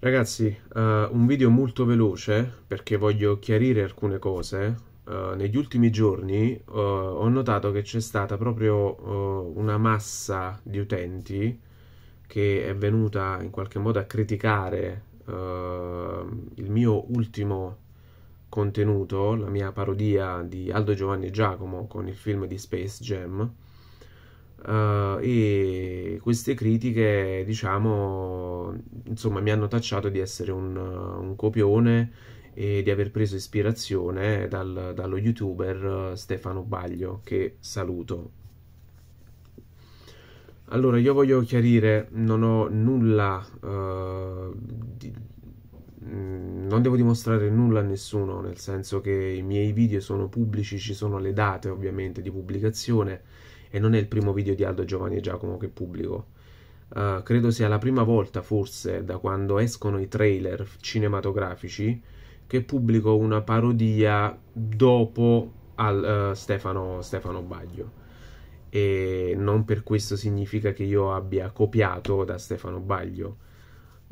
Ragazzi, uh, un video molto veloce perché voglio chiarire alcune cose. Uh, negli ultimi giorni uh, ho notato che c'è stata proprio una massa di utenti che è venuta in qualche modo a criticare il mio ultimo contenuto, la mia parodia di Aldo Giovanni Giacomo con il film di Space Jam. e queste critiche, diciamo, insomma, mi hanno tacciato di essere un, un copione e di aver preso ispirazione dal, dallo youtuber eh, Stefano Baglio, che saluto. Allora, io voglio chiarire, non ho nulla, eh, di, mm, non devo dimostrare nulla a nessuno, nel senso che i miei video sono pubblici, ci sono le date ovviamente di pubblicazione, e non è il primo video di Aldo Giovanni e Giacomo che pubblico. Uh, credo sia la prima volta, forse, da quando escono i trailer cinematografici, che pubblico una parodia dopo al, uh, Stefano, Stefano Baglio. E non per questo significa che io abbia copiato da Stefano Baglio.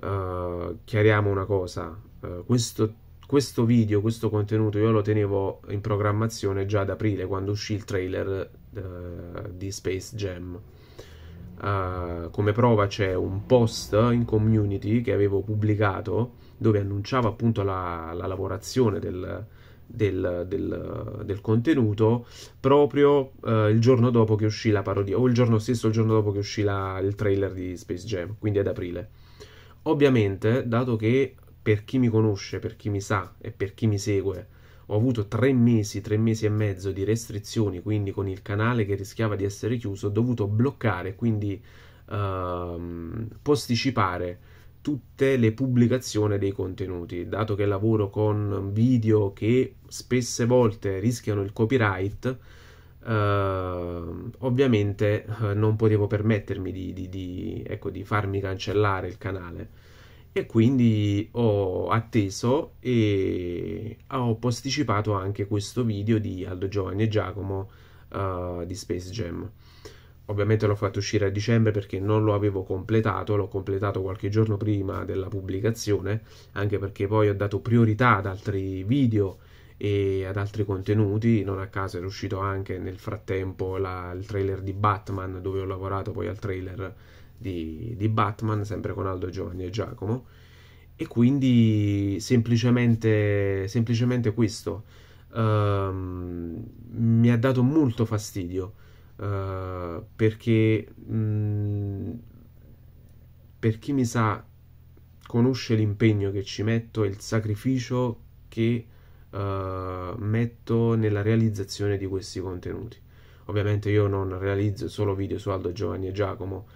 Uh, chiariamo una cosa, questo questo video, questo contenuto io lo tenevo in programmazione già ad aprile quando uscì il trailer uh, di Space Jam. Uh, come prova c'è un post in community che avevo pubblicato dove annunciavo appunto la, la lavorazione del, del, del, del, contenuto proprio uh, il giorno dopo che uscì la parodia o il giorno stesso, il giorno dopo che uscì la, il trailer di Space Jam, quindi ad aprile. Ovviamente, dato che per chi mi conosce, per chi mi sa e per chi mi segue, ho avuto tre mesi, tre mesi e mezzo di restrizioni, quindi con il canale che rischiava di essere chiuso, ho dovuto bloccare, quindi ehm, posticipare tutte le pubblicazioni dei contenuti, dato che lavoro con video che spesse volte rischiano il copyright. Uh, ovviamente uh, non potevo permettermi di, di, di, ecco, di, farmi cancellare il canale e quindi ho atteso e ho posticipato anche questo video di Aldo Giovanni e Giacomo uh, di Space Jam. Ovviamente l'ho fatto uscire a dicembre perché non lo avevo completato, l'ho completato qualche giorno prima della pubblicazione, anche perché poi ho dato priorità ad altri video e ad altri contenuti, non a caso è uscito anche nel frattempo la, il trailer di Batman dove ho lavorato poi al trailer di, di Batman, sempre con Aldo Giovanni e Giacomo. E quindi semplicemente, semplicemente questo uh, mi ha dato molto fastidio uh, perché mh, mm, per chi mi sa conosce l'impegno che ci metto e il sacrificio che uh, metto nella realizzazione di questi contenuti. Ovviamente io non realizzo solo video su Aldo Giovanni e Giacomo,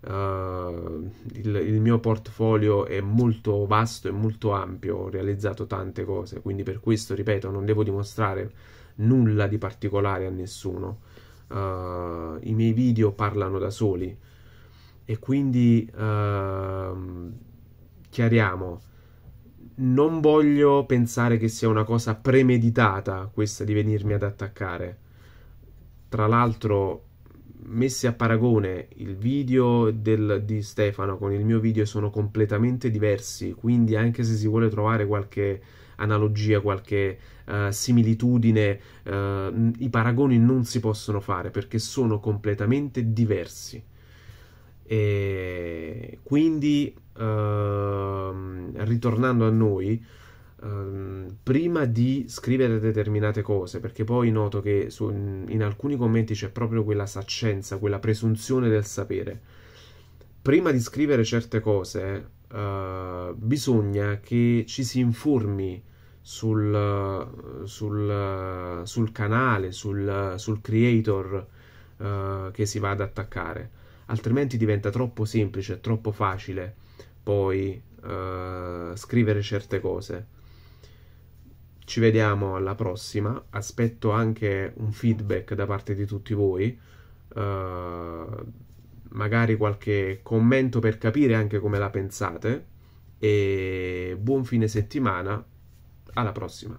eh, il, il, mio portfolio è molto vasto e molto ampio, ho realizzato tante cose, quindi per questo, ripeto, non devo dimostrare nulla di particolare a nessuno. Uh, I miei video parlano da soli e quindi uh, chiariamo. Non voglio pensare che sia una cosa premeditata questa di venirmi ad attaccare. Tra l'altro, messi a paragone il video del, di Stefano con il mio video sono completamente diversi, quindi anche se si vuole trovare qualche analogia, qualche uh, similitudine, uh, i paragoni non si possono fare perché sono completamente diversi. E quindi, uh, ritornando a noi, um, prima di scrivere determinate cose, perché poi noto che su, in alcuni commenti c'è proprio quella saccenza, quella presunzione del sapere. Prima di scrivere certe cose, uh, bisogna che ci si informi sul, sul, sul canale, sul, sul creator uh, che si va ad attaccare, altrimenti diventa troppo semplice, troppo facile poi uh, scrivere certe cose. Ci vediamo alla prossima, aspetto anche un feedback da parte di tutti voi, uh, magari qualche commento per capire anche come la pensate e buon fine settimana, alla prossima.